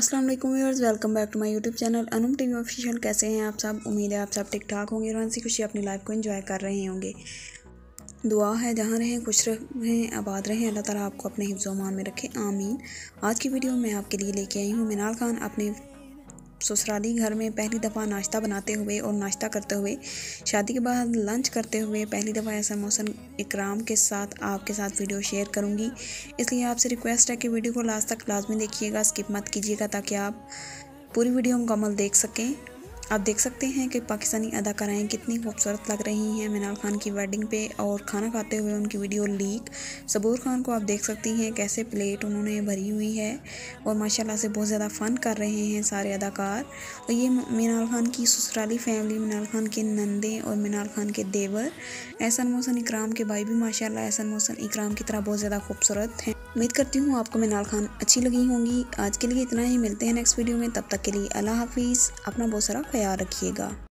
अस्सलाम वालेकुम viewers welcome back to my YouTube channel Anum TV official कैसे हैं आप सब उम्मीद है आप सब ठीक ठाक होंगे और हंसी खुशी अपनी लाइफ को एंजॉय कर रहे होंगे दुआ है जहाँ रहें खुश रहें आबाद रहें अल्लाह ताला आपको अपने हिफ्ज़ो मान में रखें आमीन आज की वीडियो मैं आपके लिए लेके आई हूँ मिनाल खान अपने ससुराली घर में पहली दफ़ा नाश्ता बनाते हुए और नाश्ता करते हुए शादी के बाद लंच करते हुए पहली दफ़ा ऐसा मौसम इकराम के साथ आपके साथ वीडियो शेयर करूँगी इसलिए आपसे रिक्वेस्ट है कि वीडियो को लास्ट तक लाजमी देखिएगा स्किप मत कीजिएगा ताकि आप पूरी वीडियो मुकम्मल देख सकें आप देख सकते हैं कि पाकिस्तानी अदाकाराएं कितनी खूबसूरत लग रही हैं मीनार खान की वेडिंग पे और खाना खाते हुए उनकी वीडियो लीक सबूर खान को आप देख सकती हैं कैसे प्लेट उन्होंने भरी हुई है और माशाल्लाह से बहुत ज़्यादा फ़न कर रहे हैं सारे अदाकार और तो ये मीनार खान की ससुराली फैमिली मीनार खान के नंदे और मीनार खान के देवर एहसन मोहसन इकराम के भाई भी माशाला एहसन मोहसन इकराम की तरह बहुत ज़्यादा खूबसूरत हैं उम्मीद करती हूँ आपको मीनार खान अच्छी लगी होंगी आज के लिए इतना ही मिलते हैं नेक्स्ट वीडियो में तब तक के लिए अल्लाह हाफिज़ अपना बहुत सारा ख्याल रखिएगा